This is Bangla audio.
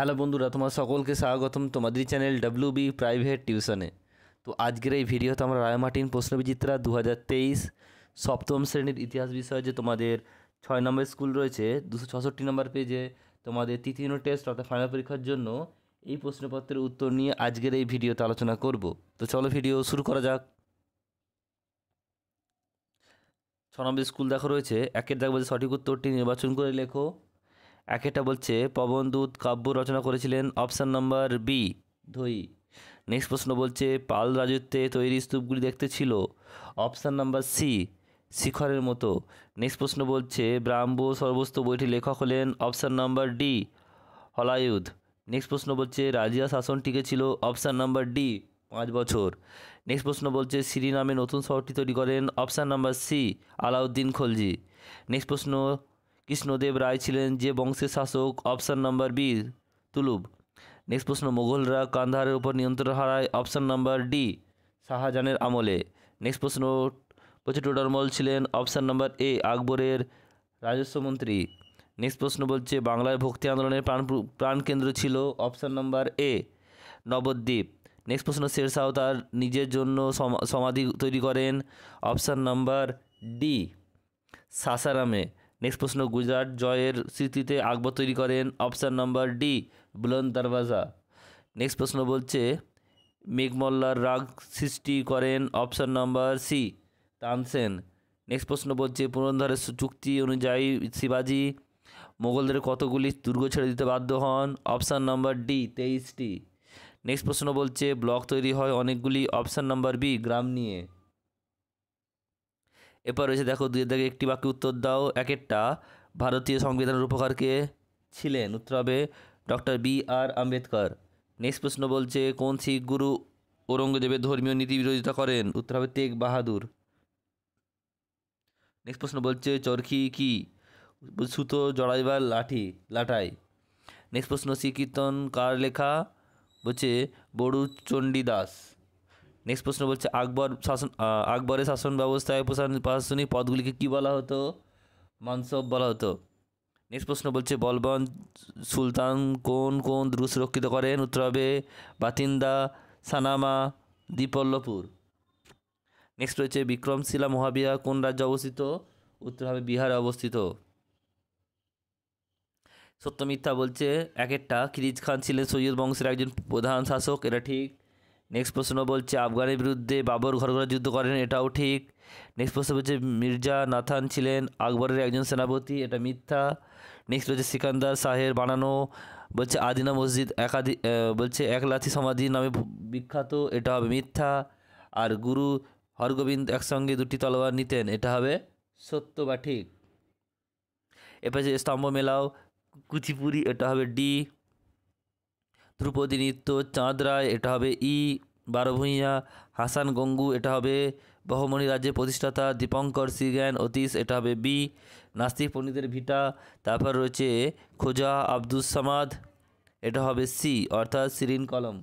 হ্যালো বন্ধুরা তোমার সকলকে স্বাগতম তোমাদের চ্যানেল ডাব্লিউ বি প্রাইভেট টিউশনে তো আজকের এই ভিডিওতে আমরা রায় মার্টিন প্রশ্নবিচিত্রা দু সপ্তম শ্রেণীর ইতিহাস বিষয়ে যে তোমাদের ছয় নম্বর স্কুল রয়েছে দুশো ছষট্টি নম্বর পেজে তোমাদের তৃতীয় টেস্ট অর্থাৎ ফাইনাল পরীক্ষার জন্য এই প্রশ্নপত্রের উত্তর নিয়ে আজকের এই ভিডিওতে আলোচনা করব তো চলো ভিডিও শুরু করা যাক ছ নম্বর স্কুল দেখো রয়েছে একের যে সঠিক উত্তরটি নির্বাচন করে লেখো এক এটা বলছে পবনদূত কাব্য রচনা করেছিলেন option number B Dhoyi next প্রশ্ন বলছে পাল রাজত্বে তৈরি স্তূপগুলি দেখতে ছিল অপশান নাম্বার সি শিখরের মতো নেক্সট প্রশ্ন বলছে ব্রাহ্ম সর্বস্ত বইটি লেখক হলেন option number D Halayudha next প্রশ্ন বলছে রাজিয়া শাসন ছিল অপশান নাম্বার ডি পাঁচ বছর নেক্সট প্রশ্ন বলছে সিরি নামে নতুন শহরটি তৈরি করেন option number C Alauddin Khalji next প্রশ্ন কৃষ্ণদেব রায় ছিলেন যে বংশের শাসক option number B Tuluva next প্রশ্ন মোগলরা কান্ধারের উপর নিয়ন্ত্রণ হারায় অপশান নাম্বার ডি শাহজাহানের আমলে নেক্সট প্রশ্ন বলছে ছিলেন অপশান নাম্বার এ আকবরের রাজস্ব মন্ত্রী নেক্সট প্রশ্ন বলছে বাংলায় ভক্তি আন্দোলনের প্রাণ প্রাণকেন্দ্র ছিল option number A Nabadwip next প্রশ্ন শেরশাহ তার নিজের জন্য সমাধি তৈরি করেন অপশান নাম্বার ডি সাসারামে নেক্সট প্রশ্ন গুজরাট জয়ের স্মৃতিতে আকবর তৈরি করেন অপশান নম্বর ডি বুলন্দ দরওয়াজা নেক্সট প্রশ্ন বলছে মেঘমল্লার রাগ সৃষ্টি করেন option number C Tansen next প্রশ্ন বলছে পুনরুদ্ধারের চুক্তি অনুযায়ী শিবাজি মোগলদের কতগুলি দুর্গ ছেড়ে দিতে বাধ্য হন অপশান নম্বর ডি তেইশটি নেক্সট প্রশ্ন বলছে ব্লক তৈরি হয় অনেকগুলি অপশান নম্বর বি গ্রাম নিয়ে এরপর রয়েছে দেখো দুই দাগে একটি বাক্যে উত্তর দাও একেরটা ভারতীয় সংবিধানের উপকারকে ছিলেন উত্তর হবে doctor B R Ambedkar next প্রশ্ন বলছে কোন শিখ গুরু ঔরঙ্গজেবের ধর্মীয় নীতি বিরোধিতা করেন উত্তর হবে তেগ বাহাদুর নেক্সট প্রশ্ন বলছে চরখি কি সুতো জড়াই বা লাঠি লাটাই নেক্সট প্রশ্ন শ্রীকীর্তন কার লেখা বলছে বড়ু চণ্ডী দাস নেক্সট প্রশ্ন বলছে আকবর শাসন আকবরের শাসন ব্যবস্থায় প্রশাসনিক পদগুলিকে কী বলা হতো মানসব বলা হতো নেক্সট প্রশ্ন বলছে বলবন সুলতান কোন কোন দ্রুত সুরক্ষিত করেন উত্তর হবে বাতিন্দা সানামা দ্বীপল্লপুর নেক্সট রয়েছে বিক্রমশিলা মহাবিহার কোন রাজ্যে অবস্থিত উত্তর হবে বিহারে অবস্থিত সত্য মিথ্যা বলছে এক একটা খিরিজ খান ছিলেন সৈয়দ বংশের একজন প্রধান শাসক এটা ঠিক নেক্সট প্রশ্ন বলছে আফগানের বিরুদ্ধে বাবর ঘরঘরা যুদ্ধ করেন এটাও ঠিক নেক্সট প্রশ্ন বলছে মির্জা নাথান ছিলেন আকবরের একজন সেনাপতি এটা মিথ্যা নেক্সট রয়েছে সিকান্দার শাহের বানানো বলছে আদিনা মসজিদ একাধি বলছে একলাথি সমাধি নামে বিখ্যাত এটা হবে মিথ্যা আর গুরু হরগোবিন্দ একসঙ্গে দুটি তলোয়ার নিতেন এটা হবে সত্য বা ঠিক এরপর যে স্তম্ভ মেলাও কুচিপুরি এটা হবে ডি ধ্রুপদী নৃত্য চাঁদ রায় এটা হবে ই বারভূঁইয়া হাসান গঙ্গু এটা হবে বহমণি রাজ্যের প্রতিষ্ঠাতা দীপঙ্কর জ্ঞান অতীশ এটা হবে বি নাস্তিক পণ্ডিতের ভিটা তারপর রয়েছে খোজা আব্দুস সামাদ এটা হবে সি অর্থাৎ সিরিন কলম